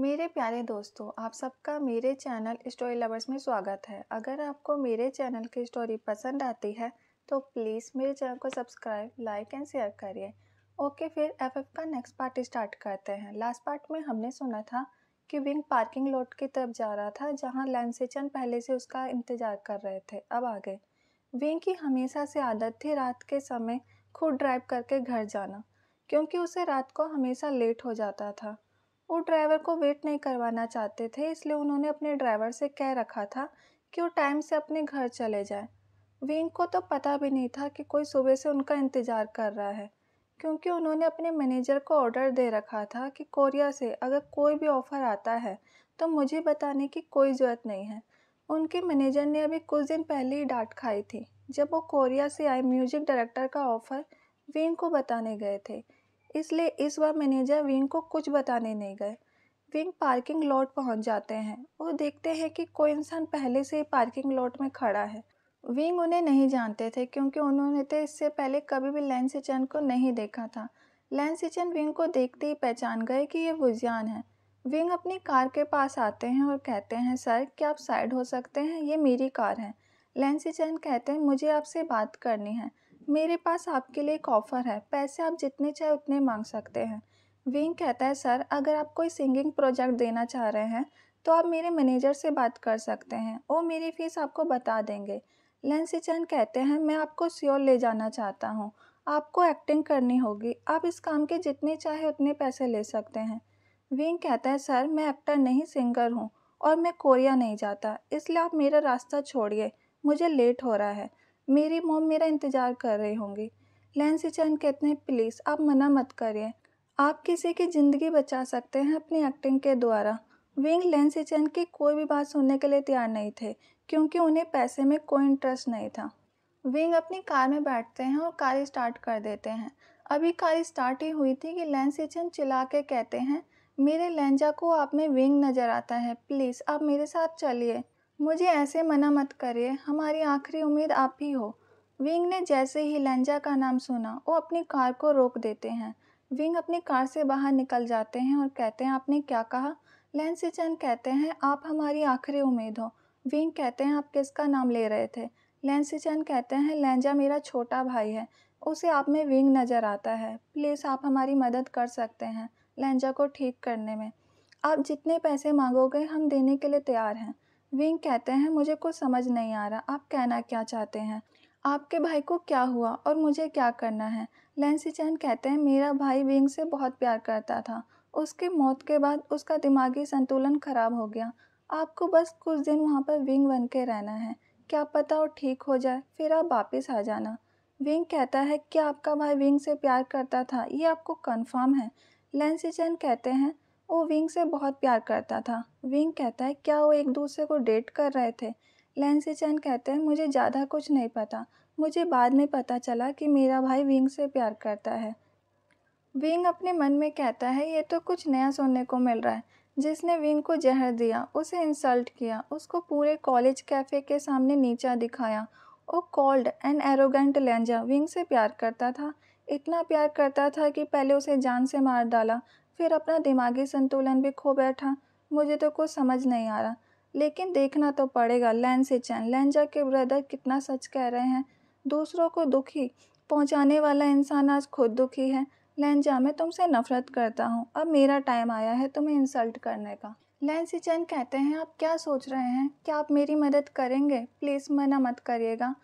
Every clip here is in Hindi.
मेरे प्यारे दोस्तों आप सबका मेरे चैनल स्टोरी लवर्स में स्वागत है अगर आपको मेरे चैनल की स्टोरी पसंद आती है तो प्लीज़ मेरे चैनल को सब्सक्राइब लाइक एंड शेयर करिए ओके फिर एफएफ का नेक्स्ट पार्ट स्टार्ट करते हैं लास्ट पार्ट में हमने सुना था कि विंग पार्किंग लॉट की तरफ जा रहा था जहाँ लैंसेचन पहले से उसका इंतज़ार कर रहे थे अब आगे विंग की हमेशा से आदत थी रात के समय खुद ड्राइव करके घर जाना क्योंकि उसे रात को हमेशा लेट हो जाता था वो ड्राइवर को वेट नहीं करवाना चाहते थे इसलिए उन्होंने अपने ड्राइवर से कह रखा था कि वो टाइम से अपने घर चले जाए विंग को तो पता भी नहीं था कि कोई सुबह से उनका इंतज़ार कर रहा है क्योंकि उन्होंने अपने मैनेजर को ऑर्डर दे रखा था कि कोरिया से अगर कोई भी ऑफ़र आता है तो मुझे बताने की कोई ज़रूरत नहीं है उनके मैनेजर ने अभी कुछ दिन पहले ही डांट खाई थी जब वो कोरिया से आए म्यूजिक डायरेक्टर का ऑफ़र विंग को बताने गए थे इसलिए इस बार मैनेजर विंग को कुछ बताने नहीं गए विंग पार्किंग लॉट पहुंच जाते हैं वो देखते हैं कि कोई इंसान पहले से ही पार्किंग लॉट में खड़ा है विंग उन्हें नहीं जानते थे क्योंकि उन्होंने तो इससे पहले कभी भी लैन सिचन को नहीं देखा था लैन सिचन विंग को देखते ही पहचान गए कि ये वुजियान है विंग अपनी कार के पास आते हैं और कहते हैं सर क्या आप साइड हो सकते हैं ये मेरी कार है लैन सिचन कहते हैं मुझे आपसे बात करनी है मेरे पास आपके लिए एक ऑफ़र है पैसे आप जितने चाहे उतने मांग सकते हैं विंग कहता है सर अगर आप कोई सिंगिंग प्रोजेक्ट देना चाह रहे हैं तो आप मेरे मैनेजर से बात कर सकते हैं वो मेरी फ़ीस आपको बता देंगे लेंसी चैन कहते हैं मैं आपको सियोल ले जाना चाहता हूँ आपको एक्टिंग करनी होगी आप इस काम के जितने चाहे उतने पैसे ले सकते हैं विंग कहता है सर मैं एक्टर नहीं सिंगर हूँ और मैं कोरिया नहीं जाता इसलिए आप मेरा रास्ता छोड़िए मुझे लेट हो रहा है मेरी मॉम मेरा इंतज़ार कर रहे होंगे लैंसी चैन कहते हैं प्लीज़ आप मना मत करिए आप किसी की ज़िंदगी बचा सकते हैं अपनी एक्टिंग के द्वारा विंग लैंसी चैन की कोई भी बात सुनने के लिए तैयार नहीं थे क्योंकि उन्हें पैसे में कोई इंटरेस्ट नहीं था विंग अपनी कार में बैठते हैं और कार स्टार्ट कर देते हैं अभी कार स्टार्ट ही हुई थी कि लैंसी चैन चिल्ला के कहते हैं मेरे लहंजा को आप में विंग नज़र आता है प्लीज़ आप मेरे साथ चलिए मुझे ऐसे मना मत करिए हमारी आखिरी उम्मीद आप ही हो विंग ने जैसे ही लंजा का नाम सुना वो अपनी कार को रोक देते हैं विंग अपनी कार से बाहर निकल जाते हैं और कहते हैं आपने क्या कहा लेंसी चैन कहते हैं आप हमारी आखिरी उम्मीद हो विंग कहते हैं आप किसका नाम ले रहे थे लेंसी चैन कहते हैं लेंजा मेरा छोटा भाई है उसे आप में विंग नज़र आता है प्लीज़ आप हमारी मदद कर सकते हैं लेंजा को ठीक करने में आप जितने पैसे मांगोगे हम देने के लिए तैयार हैं विंग कहते हैं मुझे कुछ समझ नहीं आ रहा आप कहना क्या चाहते हैं आपके भाई को क्या हुआ और मुझे क्या करना है लेंसी चैन कहते हैं मेरा भाई विंग से बहुत प्यार करता था उसकी मौत के बाद उसका दिमागी संतुलन खराब हो गया आपको बस कुछ दिन वहाँ पर विंग बन के रहना है क्या पता वो ठीक हो जाए फिर आप वापस आ जाना विंग कहता है क्या आपका भाई विंग से प्यार करता था ये आपको कन्फर्म है लेंसी चैन कहते हैं वो विंग से बहुत प्यार करता था विंग कहता है क्या वो एक दूसरे को डेट कर रहे थे लेंसी चैन कहते हैं मुझे ज़्यादा कुछ नहीं पता मुझे बाद में पता चला कि मेरा भाई विंग से प्यार करता है विंग अपने मन में कहता है ये तो कुछ नया सुनने को मिल रहा है जिसने विंग को जहर दिया उसे इंसल्ट किया उसको पूरे कॉलेज कैफ़े के सामने नीचा दिखाया वो कॉल्ड एंड एरोगेंट लेंजा विंग से प्यार करता था इतना प्यार करता था कि पहले उसे जान से मार डाला फिर अपना दिमागी संतुलन भी खो बैठा मुझे तो कुछ समझ नहीं आ रहा लेकिन देखना तो पड़ेगा लैन से चैन लैंजा के ब्रदर कितना सच कह रहे हैं दूसरों को दुखी पहुंचाने वाला इंसान आज खुद दुखी है लैंजा मैं तुमसे नफरत करता हूँ अब मेरा टाइम आया है तुम्हें इंसल्ट करने का से चैन कहते हैं आप क्या सोच रहे हैं क्या आप मेरी मदद करेंगे प्लीज़ मना मत करिएगा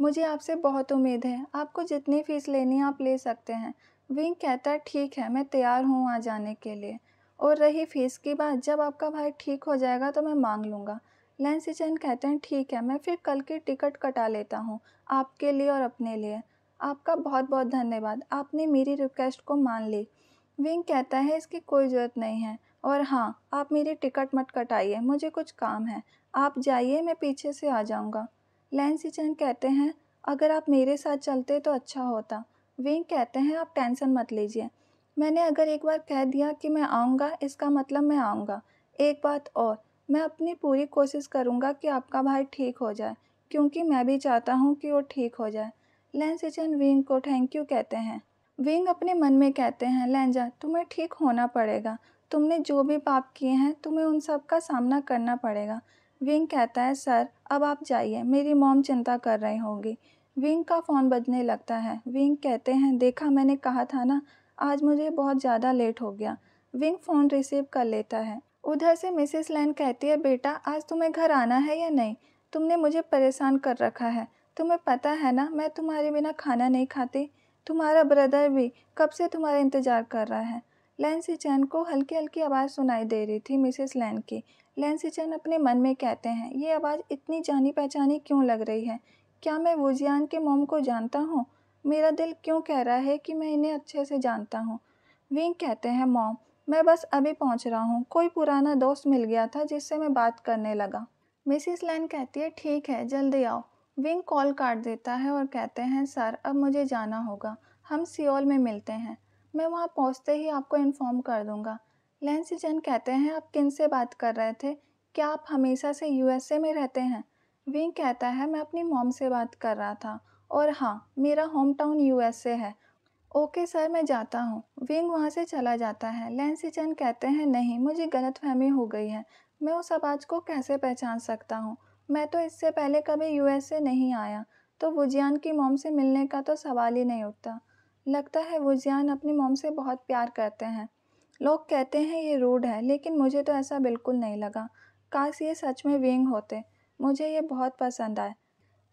मुझे आपसे बहुत उम्मीद है आपको जितनी फ़ीस लेनी है आप ले सकते हैं विंग कहता है ठीक है मैं तैयार हूँ आ जाने के लिए और रही फीस की बात जब आपका भाई ठीक हो जाएगा तो मैं मांग लूँगा लैंसी चैन कहते हैं ठीक है मैं फिर कल की टिकट कटा लेता हूँ आपके लिए और अपने लिए आपका बहुत बहुत धन्यवाद आपने मेरी रिक्वेस्ट को मान ली विंग कहता है इसकी कोई ज़रूरत नहीं है और हाँ आप मेरी टिकट मत कटाइए मुझे कुछ काम है आप जाइए मैं पीछे से आ जाऊँगा लैंसी चैन कहते हैं अगर आप मेरे साथ चलते तो अच्छा होता विंग कहते हैं आप टेंशन मत लीजिए मैंने अगर एक बार कह दिया कि मैं आऊँगा इसका मतलब मैं आऊँगा एक बात और मैं अपनी पूरी कोशिश करूँगा कि आपका भाई ठीक हो जाए क्योंकि मैं भी चाहता हूँ कि वो ठीक हो जाए लैंसिचन विंग को थैंक यू कहते हैं विंग अपने मन में कहते हैं लेंजा तुम्हें ठीक होना पड़ेगा तुमने जो भी पाप किए हैं तुम्हें उन सब का सामना करना पड़ेगा विंग कहता है सर अब आप जाइए मेरी मॉम चिंता कर रही होगी विंग का फ़ोन बजने लगता है विंग कहते हैं देखा मैंने कहा था ना आज मुझे बहुत ज़्यादा लेट हो गया विंग फ़ोन रिसीव कर लेता है उधर से मिसेस लैन कहती है बेटा आज तुम्हें घर आना है या नहीं तुमने मुझे परेशान कर रखा है तुम्हें पता है ना मैं तुम्हारे बिना खाना नहीं खाती तुम्हारा ब्रदर भी कब से तुम्हारा इंतज़ार कर रहा है लैन सिचैन को हल्की हल्की आवाज़ सुनाई दे रही थी मिसेस लैन की लैन सिचैन अपने मन में कहते हैं ये आवाज़ इतनी जानी पहचानी क्यों लग रही है क्या मैं वुजियान के मोम को जानता हूँ मेरा दिल क्यों कह रहा है कि मैं इन्हें अच्छे से जानता हूँ विंग कहते हैं मोम मैं बस अभी पहुँच रहा हूँ कोई पुराना दोस्त मिल गया था जिससे मैं बात करने लगा मिसिस लैन कहती है ठीक है जल्दी आओ विंग कॉल काट देता है और कहते हैं सर अब मुझे जाना होगा हम सियोल में मिलते हैं मैं वहाँ पहुँचते ही आपको इन्फॉर्म कर दूँगा लैंसी जन कहते हैं आप किन से बात कर रहे थे क्या आप हमेशा से यूएसए में रहते हैं विंग कहता है मैं अपनी मॉम से बात कर रहा था और हाँ मेरा होम टाउन यू है ओके सर मैं जाता हूँ विंग वहाँ से चला जाता है लेंसी चैन कहते हैं नहीं मुझे गलत फहमी हो गई है मैं उस आवाज़ को कैसे पहचान सकता हूँ मैं तो इससे पहले कभी यू नहीं आया तो वुजियान की मोम से मिलने का तो सवाल ही नहीं उठता लगता है वुजियान अपनी मोम से बहुत प्यार करते हैं लोग कहते हैं ये रूड है लेकिन मुझे तो ऐसा बिल्कुल नहीं लगा काश ये सच में विंग होते मुझे ये बहुत पसंद आए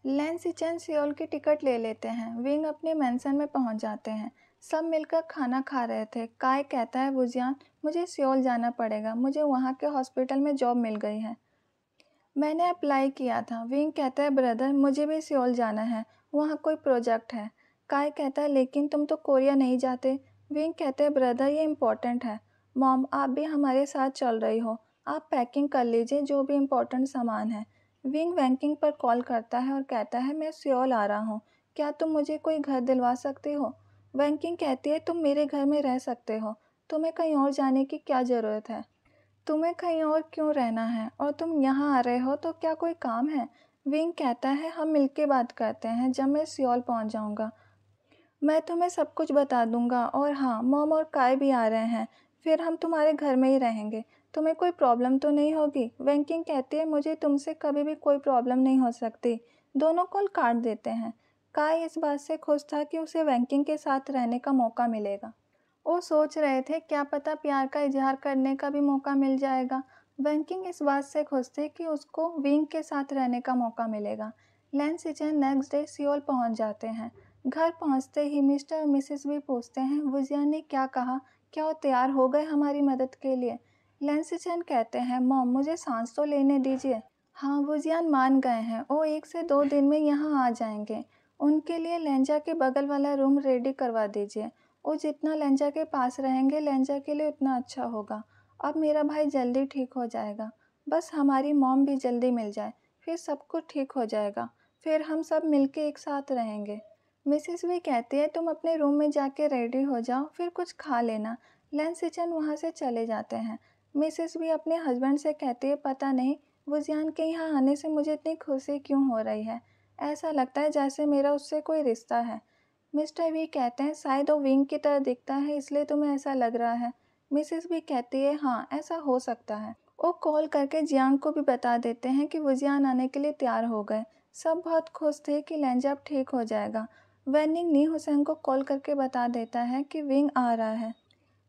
लैन सिचन सियोल की टिकट ले लेते हैं विंग अपने मैंसन में पहुंच जाते हैं सब मिलकर खाना खा रहे थे काय कहता है वुजियान मुझे सियोल जाना पड़ेगा मुझे वहाँ के हॉस्पिटल में जॉब मिल गई है मैंने अप्लाई किया था विंग कहता है ब्रदर मुझे भी सियोल जाना है वहाँ कोई प्रोजेक्ट है काय कहता है लेकिन तुम तो कोरिया नहीं जाते विंग कहते हैं ब्रदर ये इम्पोर्टेंट है मॉम आप भी हमारे साथ चल रही हो आप पैकिंग कर लीजिए जो भी इम्पोर्टेंट सामान है विंग वैंकिंग पर कॉल करता है और कहता है मैं सियोल आ रहा हूँ क्या तुम मुझे कोई घर दिलवा सकते हो वैंकिंग कहती है तुम मेरे घर में रह सकते हो तुम्हें कहीं और जाने की क्या ज़रूरत है तुम्हें कहीं और क्यों रहना है और तुम यहाँ आ रहे हो तो क्या कोई काम है विंग कहता है हम मिल बात करते हैं जब मैं सियोल पहुँच जाऊँगा मैं तुम्हें सब कुछ बता दूँगा और हाँ मोम और काय भी आ रहे हैं फिर हम तुम्हारे घर में ही रहेंगे तुम्हें कोई प्रॉब्लम तो नहीं होगी वेंकिंग कहती है मुझे तुमसे कभी भी कोई प्रॉब्लम नहीं हो सकती दोनों कॉल काट देते हैं काय इस बात से खुश था कि उसे वैंकिंग के साथ रहने का मौका मिलेगा वो सोच रहे थे क्या पता प्यार का इजहार करने का भी मौका मिल जाएगा वैंकिंग इस बात से खुश थे कि उसको विंग के साथ रहने का मौका मिलेगा Lan Sichen next day Seoul पहुंच जाते हैं घर पहुंचते ही मिस्टर और मिसेस भी पूछते हैं वुजिया ने क्या कहा क्या वो तैयार हो गए हमारी मदद के लिए लेंसी चैन कहते हैं मॉम मुझे सांस तो लेने दीजिए हाँ वुजियान मान गए हैं वो एक से दो दिन में यहाँ आ जाएंगे उनके लिए लेंजा के बगल वाला रूम रेडी करवा दीजिए वो जितना लेंजा के पास रहेंगे लेंजा के लिए उतना अच्छा होगा अब मेरा भाई जल्दी ठीक हो जाएगा बस हमारी मॉम भी जल्दी मिल जाए फिर सब कुछ ठीक हो जाएगा फिर हम सब मिल एक साथ रहेंगे मिसेस भी कहती है तुम अपने रूम में जाके रेडी हो जाओ फिर कुछ खा लेना लेंस किचन वहाँ से चले जाते हैं मिसेस भी अपने हस्बैंड से कहती है पता नहीं जियान के यहाँ आने से मुझे इतनी खुशी क्यों हो रही है ऐसा लगता है जैसे मेरा उससे कोई रिश्ता है मिस्टर भी कहते हैं शायद वो विंग की तरह दिखता है इसलिए तुम्हें ऐसा लग रहा है मिसेस भी कहती है हाँ ऐसा हो सकता है वो कॉल करके जियांग को भी बता देते हैं कि वुजियान आने के लिए तैयार हो गए सब बहुत खुश थे कि लेंजाब ठीक हो जाएगा वैनिंग नी हुसैन को कॉल करके बता देता है कि विंग आ रहा है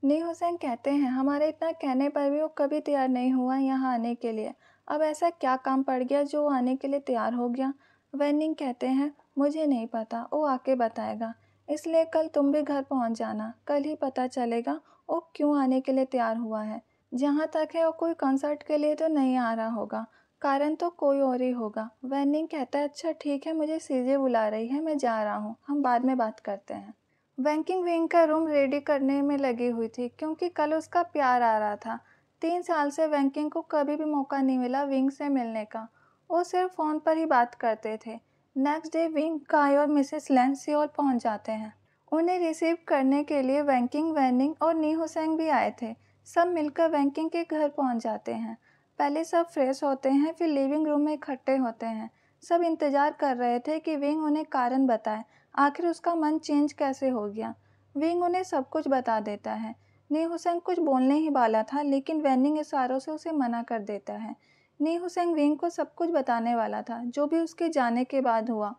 नी हुसैन कहते हैं हमारे इतना कहने पर भी वो कभी तैयार नहीं हुआ यहाँ आने के लिए अब ऐसा क्या काम पड़ गया जो आने के लिए तैयार हो गया वैनिंग कहते हैं मुझे नहीं पता वो आके बताएगा इसलिए कल तुम भी घर पहुंच जाना कल ही पता चलेगा वो क्यों आने के लिए तैयार हुआ है जहाँ तक है वो कोई कंसर्ट के लिए तो नहीं आ रहा होगा कारण तो कोई और ही होगा वैनिंग कहता है अच्छा ठीक है मुझे सीजे बुला रही है मैं जा रहा हूँ हम बाद में बात करते हैं बैंकिंग विंग का रूम रेडी करने में लगी हुई थी क्योंकि कल उसका प्यार आ रहा था तीन साल से बैंकिंग को कभी भी मौका नहीं मिला विंग से मिलने का वो सिर्फ फ़ोन पर ही बात करते थे नेक्स्ट डे विंग काय और मिसेस लैन और पहुंच जाते हैं उन्हें रिसीव करने के लिए वैंकिंग वैनिंग और नी हुसैन भी आए थे सब मिलकर वैंकिंग के घर पहुंच जाते हैं पहले सब फ्रेश होते हैं फिर लिविंग रूम में इकट्ठे होते हैं सब इंतज़ार कर रहे थे कि विंग उन्हें कारण बताए आखिर उसका मन चेंज कैसे हो गया विंग उन्हें सब कुछ बता देता है नी हुसैन कुछ बोलने ही वाला था लेकिन वैनिंग इशारों से उसे मना कर देता है नी हुसैन विंग को सब कुछ बताने वाला था जो भी उसके जाने के बाद हुआ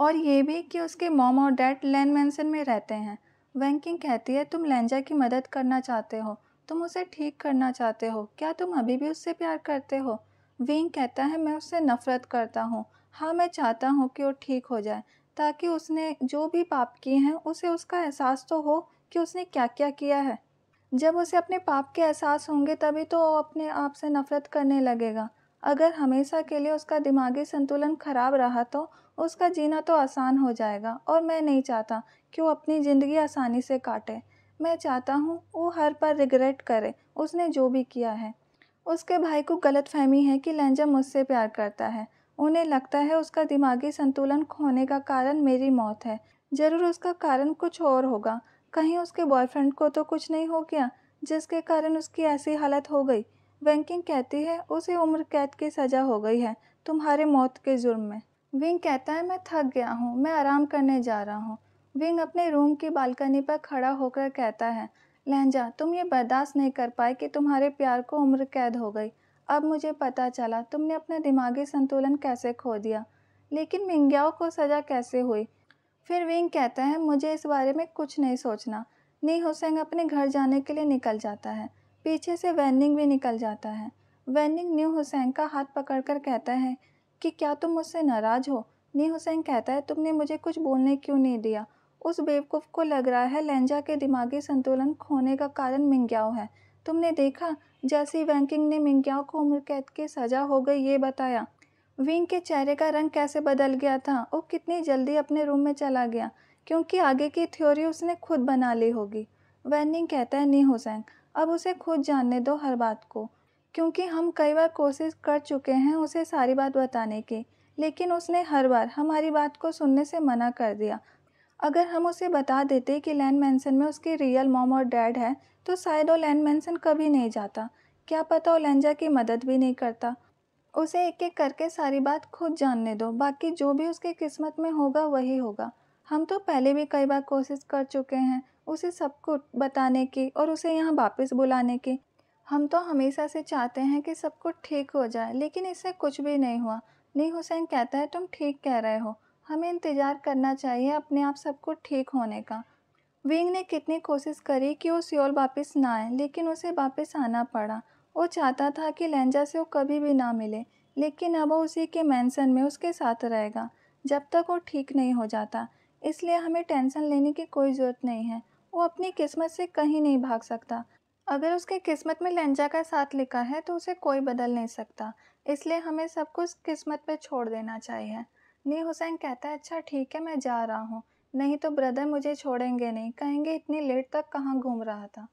और ये भी कि उसके मॉम और डैड लैन मैंसन में रहते हैं वैंकिंग कहती है तुम लैंजा की मदद करना चाहते हो तुम उसे ठीक करना चाहते हो क्या तुम अभी भी उससे प्यार करते हो विंग कहता है मैं उससे नफरत करता हूँ हाँ मैं चाहता हूँ कि वो ठीक हो जाए ताकि उसने जो भी पाप किए हैं उसे उसका एहसास तो हो कि उसने क्या क्या किया है जब उसे अपने पाप के एहसास होंगे तभी तो वो अपने आप से नफ़रत करने लगेगा अगर हमेशा के लिए उसका दिमागी संतुलन खराब रहा तो उसका जीना तो आसान हो जाएगा और मैं नहीं चाहता कि वो अपनी ज़िंदगी आसानी से काटे मैं चाहता हूँ वो हर पर रिग्रेट करे उसने जो भी किया है उसके भाई को गलत फहमी है कि लंजा मुझसे प्यार करता है उन्हें लगता है उसका दिमागी संतुलन खोने का कारण मेरी मौत है ज़रूर उसका कारण कुछ और होगा कहीं उसके बॉयफ्रेंड को तो कुछ नहीं हो गया जिसके कारण उसकी ऐसी हालत हो गई वेंकिंग कहती है उसे उम्र कैद की सज़ा हो गई है तुम्हारे मौत के जुर्म में विंग कहता है मैं थक गया हूँ मैं आराम करने जा रहा हूँ विंग अपने रूम की बालकनी पर खड़ा होकर कहता है लहजा तुम ये बर्दाश्त नहीं कर पाए कि तुम्हारे प्यार को उम्र कैद हो गई अब मुझे पता चला तुमने अपना दिमागी संतुलन कैसे खो दिया लेकिन मिंग्याओ को सज़ा कैसे हुई फिर विंग कहता है मुझे इस बारे में कुछ नहीं सोचना नी हुसैंग अपने घर जाने के लिए निकल जाता है पीछे से वैनिंग भी निकल जाता है वैनिंग न्यू हुसैन का हाथ पकड़कर कहता है कि क्या तुम मुझसे नाराज़ हो नी हुसैन कहता है तुमने मुझे कुछ बोलने क्यों नहीं दिया उस बेवकूफ़ को लग रहा है लेंजा के दिमागी संतुलन खोने का कारण मिंग्याओ है तुमने देखा जैसे ही वैंकिंग ने मिंग्याओ को उम्र कैद की सज़ा हो गई ये बताया विंग के चेहरे का रंग कैसे बदल गया था वो कितनी जल्दी अपने रूम में चला गया क्योंकि आगे की थ्योरी उसने खुद बना ली होगी वैनिंग कहता है नी हुसैन अब उसे खुद जानने दो हर बात को क्योंकि हम कई बार कोशिश कर चुके हैं उसे सारी बात बताने की लेकिन उसने हर बार हमारी बात को सुनने से मना कर दिया अगर हम उसे बता देते कि लैन मैंसन में उसके रियल मॉम और डैड है तो शायद वो लैन मैंसन कभी नहीं जाता क्या पता वो लेंजा की मदद भी नहीं करता उसे एक एक करके सारी बात खुद जानने दो बाकी जो भी उसके किस्मत में होगा वही होगा हम तो पहले भी कई बार कोशिश कर चुके हैं उसे सब कुछ बताने की और उसे यहाँ वापस बुलाने की हम तो हमेशा से चाहते हैं कि सब कुछ ठीक हो जाए लेकिन इससे कुछ भी नहीं हुआ नी हुसैन कहता है तुम ठीक कह रहे हो हमें इंतज़ार करना चाहिए अपने आप सबको ठीक होने का विंग ने कितनी कोशिश करी कि वो सियोल वापस ना आए लेकिन उसे वापस आना पड़ा वो चाहता था कि लेंजा से वो कभी भी ना मिले लेकिन अब वो उसी के मैंसन में उसके साथ रहेगा जब तक वो ठीक नहीं हो जाता इसलिए हमें टेंशन लेने की कोई ज़रूरत नहीं है वो अपनी किस्मत से कहीं नहीं भाग सकता अगर उसके किस्मत में लेंजा का साथ लिखा है तो उसे कोई बदल नहीं सकता इसलिए हमें सब कुछ किस्मत पर छोड़ देना चाहिए मीर हुसैन कहता है अच्छा ठीक है मैं जा रहा हूँ नहीं तो ब्रदर मुझे छोड़ेंगे नहीं कहेंगे इतनी लेट तक कहाँ घूम रहा था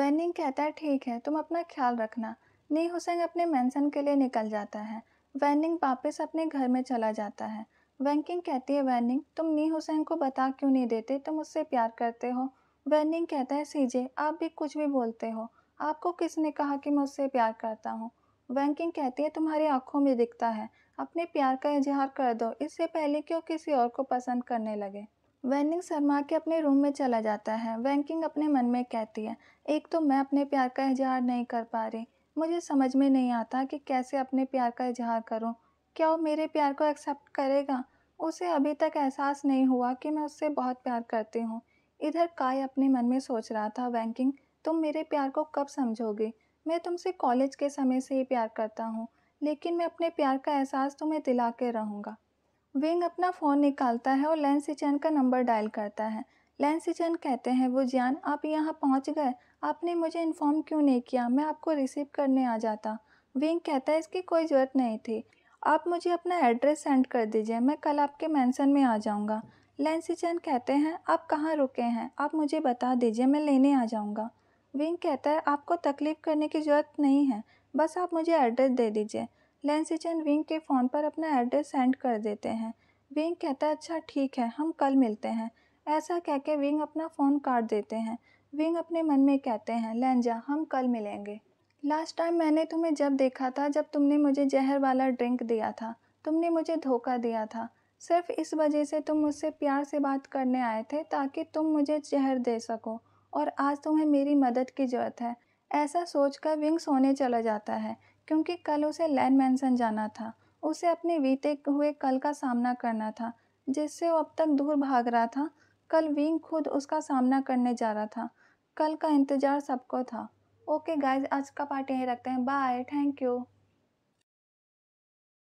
वैनिंग कहता है ठीक है तुम अपना ख्याल रखना नी हुसैन अपने मैंसन के लिए निकल जाता है वैनिंग वापस अपने घर में चला जाता है वैंकिंग कहती है वैनिंग तुम नी हुसैन को बता क्यों नहीं देते तुम उससे प्यार करते हो वैनिंग कहता है सीजे आप भी कुछ भी बोलते हो आपको किसने कहा कि मैं उससे प्यार करता हूँ वैंकिंग कहती है तुम्हारी आंखों में दिखता है अपने प्यार का इजहार कर दो इससे पहले कि वो किसी और को पसंद करने लगे वैनिंग शर्मा के अपने रूम में चला जाता है वैंकिंग अपने मन में कहती है एक तो मैं अपने प्यार का इजहार नहीं कर पा रही मुझे समझ में नहीं आता कि कैसे अपने प्यार का इजहार करूं क्या वो मेरे प्यार को एक्सेप्ट करेगा उसे अभी तक एहसास नहीं हुआ कि मैं उससे बहुत प्यार करती हूँ इधर काय अपने मन में सोच रहा था वैंकिंग तुम मेरे प्यार को कब समझोगे मैं तुमसे कॉलेज के समय से ही प्यार करता हूँ लेकिन मैं अपने प्यार का एहसास तुम्हें तो दिला के रहूँगा विंग अपना फ़ोन निकालता है और लैन सिचैन का नंबर डायल करता है लैन सिचैन कहते हैं वो जान आप यहाँ पहुँच गए आपने मुझे इन्फॉर्म क्यों नहीं किया मैं आपको रिसीव करने आ जाता विंग कहता है इसकी कोई ज़रूरत नहीं थी आप मुझे अपना एड्रेस सेंड कर दीजिए मैं कल आपके मैंसन में आ जाऊँगा लेंसीचन कहते हैं आप कहाँ रुके हैं आप मुझे बता दीजिए मैं लेने आ जाऊँगा विंग कहता है आपको तकलीफ़ करने की ज़रूरत नहीं है बस आप मुझे एड्रेस दे दीजिए लेंसिचन विंग के फ़ोन पर अपना एड्रेस सेंड कर देते हैं विंग कहता है अच्छा ठीक है हम कल मिलते हैं ऐसा कह के विंग अपना फ़ोन काट देते हैं विंग अपने मन में कहते हैं लेंजा हम कल मिलेंगे लास्ट टाइम मैंने तुम्हें जब देखा था जब तुमने मुझे जहर वाला ड्रिंक दिया था तुमने मुझे धोखा दिया था सिर्फ इस वजह से तुम मुझसे प्यार से बात करने आए थे ताकि तुम मुझे जहर दे सको और आज तुम्हें मेरी मदद की ज़रूरत है ऐसा सोचकर विंग सोने चला जाता है क्योंकि कल उसे लैन मैंसन जाना था उसे अपने बीते हुए कल का सामना करना था जिससे वो अब तक दूर भाग रहा था कल विंग खुद उसका सामना करने जा रहा था कल का इंतज़ार सबको था ओके गाइज आज का पार्टी यहीं रखते हैं बाय थैंक यू